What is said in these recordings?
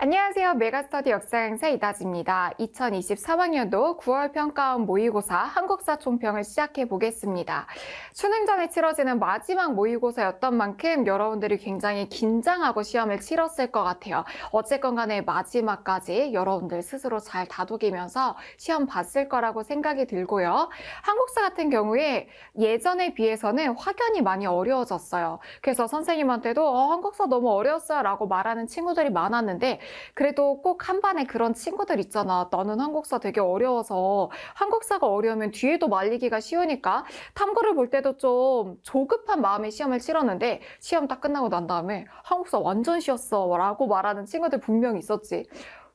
안녕하세요. 메가스터디 역사 강사 이다지입니다. 2 0 2 3학년도 9월 평가원 모의고사 한국사 총평을 시작해 보겠습니다. 수능 전에 치러지는 마지막 모의고사였던 만큼 여러분들이 굉장히 긴장하고 시험을 치렀을 것 같아요. 어쨌건 간에 마지막까지 여러분들 스스로 잘 다독이면서 시험 봤을 거라고 생각이 들고요. 한국사 같은 경우에 예전에 비해서는 확연히 많이 어려워졌어요. 그래서 선생님한테도 어, 한국사 너무 어려웠어요 라고 말하는 친구들이 많았는데 그래도 꼭 한 반에 그런 친구들 있잖아. 나는 한국사 되게 어려워서 한국사가 어려우면 뒤에도 말리기가 쉬우니까 탐구를 볼 때도 좀 조급한 마음에 시험을 치렀는데 시험 딱 끝나고 난 다음에 한국사 완전 쉬웠어 라고 말하는 친구들 분명히 있었지.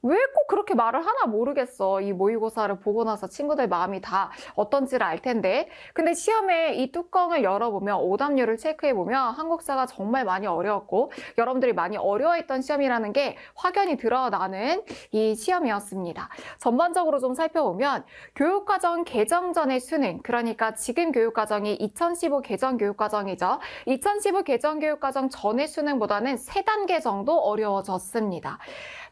왜꼭 그렇게 말을 하나 모르겠어. 이 모의고사를 보고 나서 친구들 마음이 다 어떤지를 알 텐데. 근데 시험에 이 뚜껑을 열어보면 오답률을 체크해보면 한국사가 정말 많이 어려웠고 여러분들이 많이 어려워했던 시험이라는 게 확연히 드러나는 이 시험이었습니다. 전반적으로 좀 살펴보면 교육과정 개정 전의 수능, 그러니까 지금 교육과정이 2015 개정 교육과정이죠. 2015 개정 교육과정 전의 수능보다는 3단계 정도 어려워졌습니다.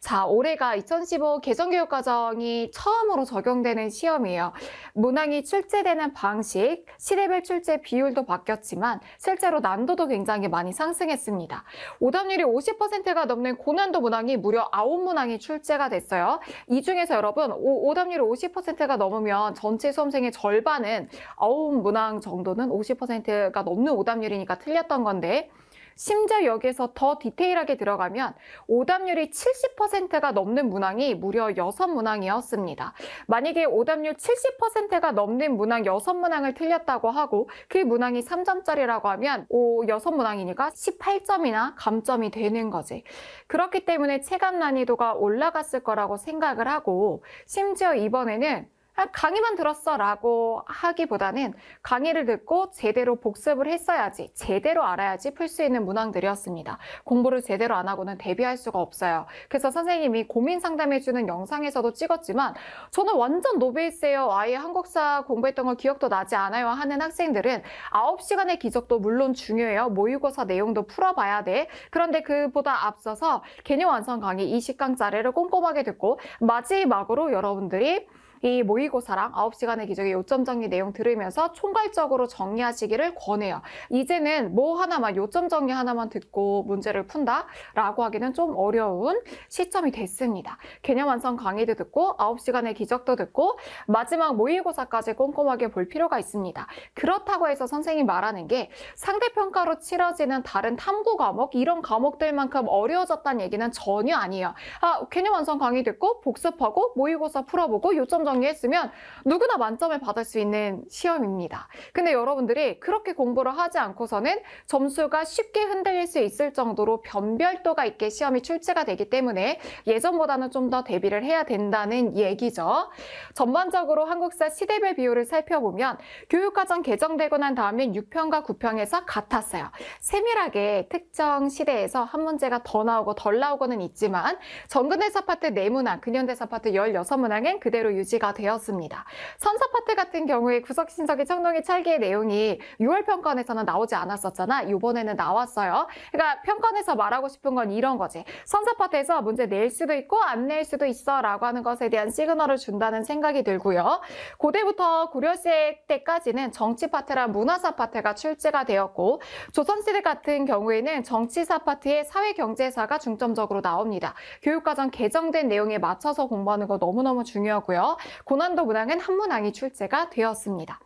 자, 올해가 2015 개정교육 과정이 처음으로 적용되는 시험이에요. 문항이 출제되는 방식, 시대별 출제 비율도 바뀌었지만 실제로 난도도 굉장히 많이 상승했습니다. 오답률이 50%가 넘는 고난도 문항이 무려 9문항이 출제가 됐어요. 이 중에서 여러분 오답률이 50%가 넘으면 전체 수험생의 절반은 9문항 정도는 50%가 넘는 오답률이니까 틀렸던 건데 심지어 여기에서 더 디테일하게 들어가면 오답률이 70%가 넘는 문항이 무려 6문항이었습니다. 만약에 오답률 70%가 넘는 문항 6문항을 틀렸다고 하고 그 문항이 3점짜리라고 하면 오 6문항이니까 18점이나 감점이 되는 거지. 그렇기 때문에 체감 난이도가 올라갔을 거라고 생각을 하고 심지어 이번에는 아, 강의만 들었어 라고 하기보다는 강의를 듣고 제대로 복습을 했어야지 제대로 알아야지 풀 수 있는 문항들이었습니다. 공부를 제대로 안 하고는 대비할 수가 없어요. 그래서 선생님이 고민 상담해주는 영상에서도 찍었지만 저는 완전 노베이스예요. 아예 한국사 공부했던 걸 기억도 나지 않아요 하는 학생들은 9시간의 기적도 물론 중요해요. 모의고사 내용도 풀어봐야 돼. 그런데 그보다 앞서서 개념 완성 강의 20강짜리를 꼼꼼하게 듣고 마지막으로 여러분들이 이 모의고사랑 9시간의 기적의 요점 정리 내용 들으면서 총괄적으로 정리하시기를 권해요. 이제는 뭐 하나만 요점 정리 하나만 듣고 문제를 푼다 라고 하기는 좀 어려운 시점이 됐습니다. 개념 완성 강의도 듣고 9시간의 기적도 듣고 마지막 모의고사까지 꼼꼼하게 볼 필요가 있습니다. 그렇다고 해서 선생님 말하는 게 상대평가로 치러지는 다른 탐구 과목 이런 과목들만큼 어려워졌다는 얘기는 전혀 아니에요. 아, 개념 완성 강의 듣고 복습하고 모의고사 풀어보고 요점 정리 정리했으면 누구나 만점을 받을 수 있는 시험입니다. 근데 여러분들이 그렇게 공부를 하지 않고서는 점수가 쉽게 흔들릴 수 있을 정도로 변별도가 있게 시험이 출제가 되기 때문에 예전보다는 좀 더 대비를 해야 된다는 얘기죠. 전반적으로 한국사 시대별 비율을 살펴보면 교육과정 개정되고 난 다음에 6평과 9평에서 같았어요. 세밀하게 특정 시대에서 한 문제가 더 나오고 덜 나오고는 있지만 전근대사 파트 4문항, 근현대사 파트 16문항엔 그대로 유지 공지가 되었습니다. 선사파트 같은 경우에 구석신석의 청동이 찰기의 내용이 6월 평가원에서는 나오지 않았었잖아. 이번에는 나왔어요. 그러니까 평가원에서 말하고 싶은 건 이런 거지. 선사파트에서 문제 낼 수도 있고 안 낼 수도 있어 라고 하는 것에 대한 시그널을 준다는 생각이 들고요. 고대부터 고려시대 때까지는 정치파트랑 문화사파트가 출제가 되었고 조선시대 같은 경우에는 정치사파트에 사회경제사가 중점적으로 나옵니다. 교육과정 개정된 내용에 맞춰서 공부하는 거 너무너무 중요하고요. 고난도 문항은 한문왕이 출제가 되었습니다.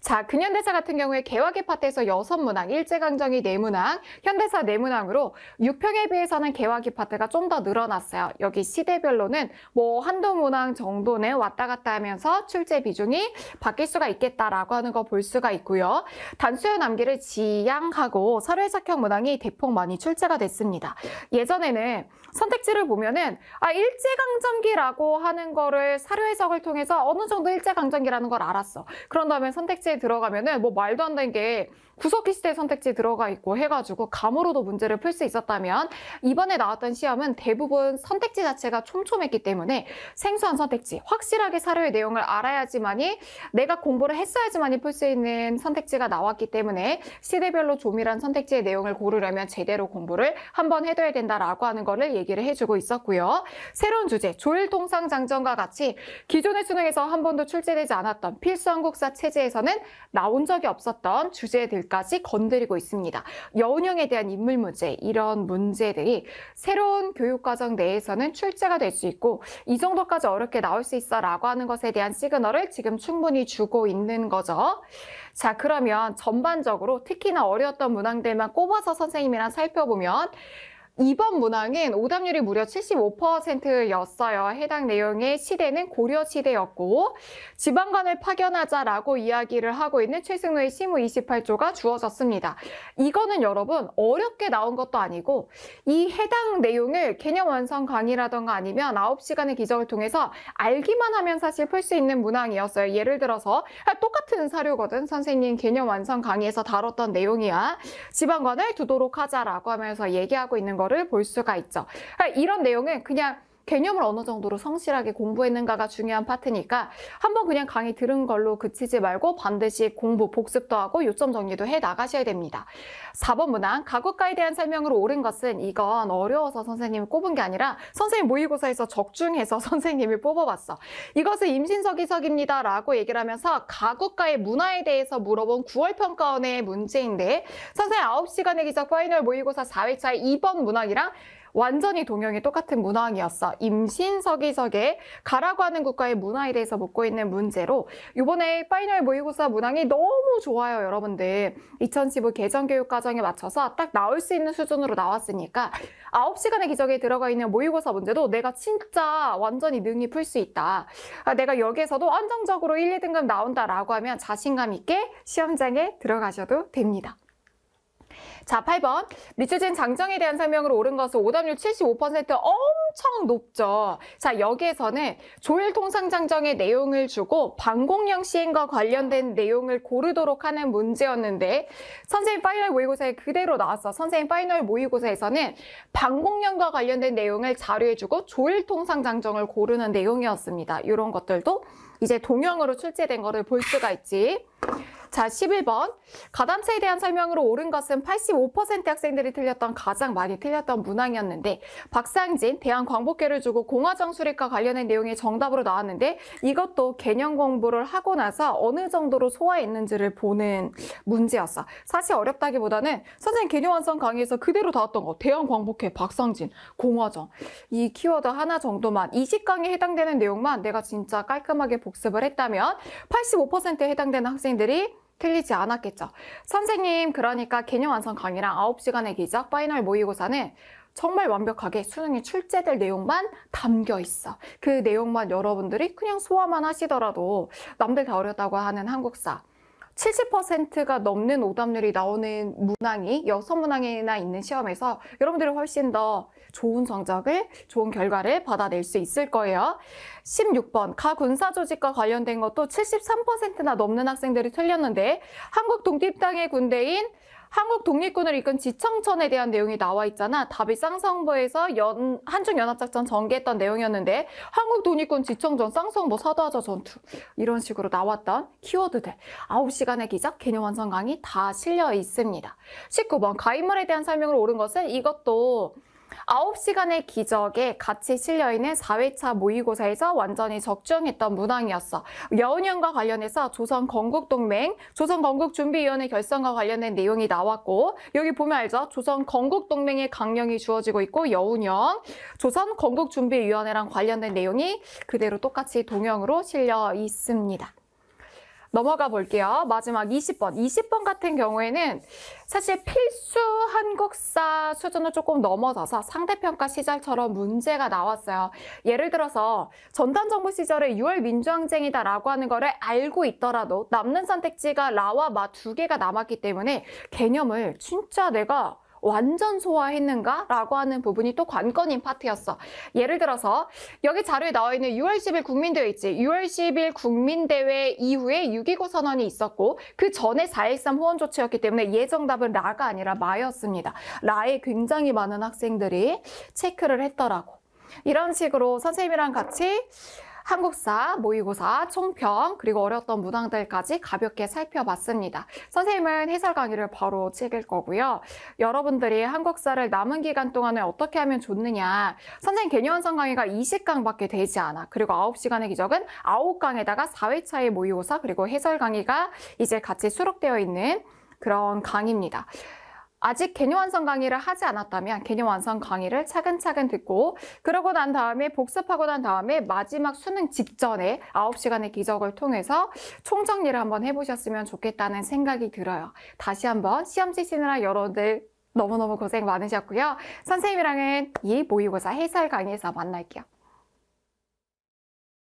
자, 근현대사 같은 경우에 개화기 파트에서 여섯 문항, 일제강점기 네 문항, 현대사 네 문항으로 6평에 비해서는 개화기 파트가 좀 더 늘어났어요. 여기 시대별로는 뭐 한두 문항 정도는 왔다 갔다 하면서 출제 비중이 바뀔 수가 있겠다라고 하는 거 볼 수가 있고요. 단수요 남기를 지양하고 설회작형 문항이 대폭 많이 출제가 됐습니다. 예전에는 선택지를 보면은 아 일제강점기라고 하는 거를 사료해석을 통해서 어느 정도 일제강점기라는 걸 알았어. 그런 다음에 선 선택지에 들어가면은 뭐 말도 안 되는 게 구석기 시대 선택지 들어가 있고 해가지고 감으로도 문제를 풀 수 있었다면 이번에 나왔던 시험은 대부분 선택지 자체가 촘촘했기 때문에 생소한 선택지, 확실하게 사료의 내용을 알아야지만이 내가 공부를 했어야지만이 풀 수 있는 선택지가 나왔기 때문에 시대별로 조밀한 선택지의 내용을 고르려면 제대로 공부를 한번 해둬야 된다라고 하는 거를 얘기를 해주고 있었고요. 새로운 주제, 조일통상장전과 같이 기존의 수능에서 한 번도 출제되지 않았던 필수 한국사 체제에서 대해서는 나온 적이 없었던 주제들까지 건드리고 있습니다. 여운형에 대한 인물 문제, 이런 문제들이 새로운 교육과정 내에서는 출제가 될 수 있고 이 정도까지 어렵게 나올 수 있어 라고 하는 것에 대한 시그널을 지금 충분히 주고 있는 거죠. 자, 그러면 전반적으로 특히나 어려웠던 문항들만 꼽아서 선생님이랑 살펴보면 이번 문항은 오답률이 무려 75%였어요. 해당 내용의 시대는 고려시대였고 지방관을 파견하자라고 이야기를 하고 있는 최승로의 시무 28조가 주어졌습니다. 이거는 여러분 어렵게 나온 것도 아니고 이 해당 내용을 개념 완성 강의라던가 아니면 9시간의 기적을 통해서 알기만 하면 사실 풀 수 있는 문항이었어요. 예를 들어서 똑같은 사료거든. 선생님 개념 완성 강의에서 다뤘던 내용이야. 지방관을 두도록 하자라고 하면서 얘기하고 있는 거 거를 볼 수가 있죠. 그러니까 이런 내용은 그냥 개념을 어느 정도로 성실하게 공부했는가가 중요한 파트니까 한번 그냥 강의 들은 걸로 그치지 말고 반드시 공부, 복습도 하고 요점 정리도 해 나가셔야 됩니다. 4번 문항, 가국가에 대한 설명으로 옳은 것은 이건 어려워서 선생님이 꼽은 게 아니라 선생님 모의고사에서 적중해서 선생님이 뽑아봤어. 이것은 임신서기석입니다 라고 얘기를 하면서 가국가의 문화에 대해서 물어본 9월평가원의 문제인데 선생님 9시간의 기적 파이널 모의고사 4회차의 2번 문항이랑 완전히 동양이 똑같은 문항이었어. 임신서기석계 가라고 하는 국가의 문화에 대해서 묻고 있는 문제로 이번에 파이널 모의고사 문항이 너무 좋아요, 여러분들. 2015 개정교육과정에 맞춰서 딱 나올 수 있는 수준으로 나왔으니까 9시간의 기적에 들어가 있는 모의고사 문제도 내가 진짜 완전히 능히 풀 수 있다. 아, 내가 여기에서도 안정적으로 1, 2등급 나온다라고 하면 자신감 있게 시험장에 들어가셔도 됩니다. 자, 8번. 리추진 장정에 대한 설명으로 옳은 것은 오답률 75% 엄청 높죠. 자, 여기에서는 조일 통상 장정의 내용을 주고 방공령 시행과 관련된 내용을 고르도록 하는 문제였는데 선생님 파이널 모의고사에 그대로 나왔어. 선생님 파이널 모의고사에서는 방공령과 관련된 내용을 자료해주고 조일 통상 장정을 고르는 내용이었습니다. 이런 것들도 이제 동영으로 출제된 거를 볼 수가 있지. 자, 11번. 가담체에 대한 설명으로 옳은 것은 85% 학생들이 틀렸던 가장 많이 틀렸던 문항이었는데 박상진 대한광복회를 주고 공화정 수립과 관련된 내용이 정답으로 나왔는데 이것도 개념 공부를 하고 나서 어느 정도로 소화했는지를 보는 문제였어. 사실 어렵다기보다는 선생님 개념 완성 강의에서 그대로 나왔던 거. 대한광복회, 박상진, 공화정. 이 키워드 하나 정도만 20강에 해당되는 내용만 내가 진짜 깔끔하게 복습을 했다면 85%에 해당되는 학생들이 틀리지 않았겠죠. 선생님, 그러니까 개념 완성 강의랑 9시간의 기적 파이널 모의고사는 정말 완벽하게 수능이 출제될 내용만 담겨 있어. 그 내용만 여러분들이 그냥 소화만 하시더라도 남들 다 어렵다고 하는 한국사. 70%가 넘는 오답률이 나오는 문항이 여섯 문항이나 있는 시험에서 여러분들이 훨씬 더 좋은 성적을, 좋은 결과를 받아낼 수 있을 거예요. 16번 가군사 조직과 관련된 것도 73%나 넘는 학생들이 틀렸는데 한국 독립당의 군대인 한국 독립군을 이끈 지청천에 대한 내용이 나와 있잖아. 답이 쌍성보에서 연, 한중연합작전 전개했던 내용이었는데 한국 독립군 지청전 쌍성보 사도하자 전투 이런 식으로 나왔던 키워드들 9시간의 기적 개념 완성 강의 다 실려 있습니다. 19번 가인물에 대한 설명을 옳은 것은 이것도 아홉 시간의 기적에 같이 실려있는 4회차 모의고사에서 완전히 적중했던 문항이었어. 여운형과 관련해서 조선건국동맹, 조선건국준비위원회 결성과 관련된 내용이 나왔고 여기 보면 알죠? 조선건국동맹의 강령이 주어지고 있고 여운형, 조선건국준비위원회랑 관련된 내용이 그대로 똑같이 동형으로 실려 있습니다. 넘어가 볼게요. 마지막 20번. 20번 같은 경우에는 사실 필수 한국사 수준을 조금 넘어서서 상대평가 시절처럼 문제가 나왔어요. 예를 들어서 전단정부 시절에 6월 민주항쟁이다라고 하는 거를 알고 있더라도 남는 선택지가 라와 마 두 개가 남았기 때문에 개념을 진짜 내가 완전 소화했는가? 라고 하는 부분이 또 관건인 파트였어. 예를 들어서 여기 자료에 나와 있는 6월 10일 국민대회 있지. 6월 10일 국민대회 이후에 6.29 선언이 있었고 그 전에 4.13후원 조치였기 때문에 예정답은 라가 아니라 마였습니다. 라에 굉장히 많은 학생들이 체크를 했더라고. 이런 식으로 선생님이랑 같이 한국사, 모의고사, 총평, 그리고 어려웠던 문항들까지 가볍게 살펴봤습니다. 선생님은 해설 강의를 바로 찍을 거고요. 여러분들이 한국사를 남은 기간 동안에 어떻게 하면 좋느냐. 선생님 개념완성 강의가 20강밖에 되지 않아. 그리고 9시간의 기적은 9강에다가 4회차의 모의고사, 그리고 해설 강의가 이제 같이 수록되어 있는 그런 강의입니다. 아직 개념 완성 강의를 하지 않았다면 개념 완성 강의를 차근차근 듣고 그러고 난 다음에 복습하고 난 다음에 마지막 수능 직전에 9시간의 기적을 통해서 총정리를 한번 해보셨으면 좋겠다는 생각이 들어요. 다시 한번 시험 치시느라 여러분들 너무너무 고생 많으셨고요. 선생님이랑은 이 모의고사 해설 강의에서 만날게요.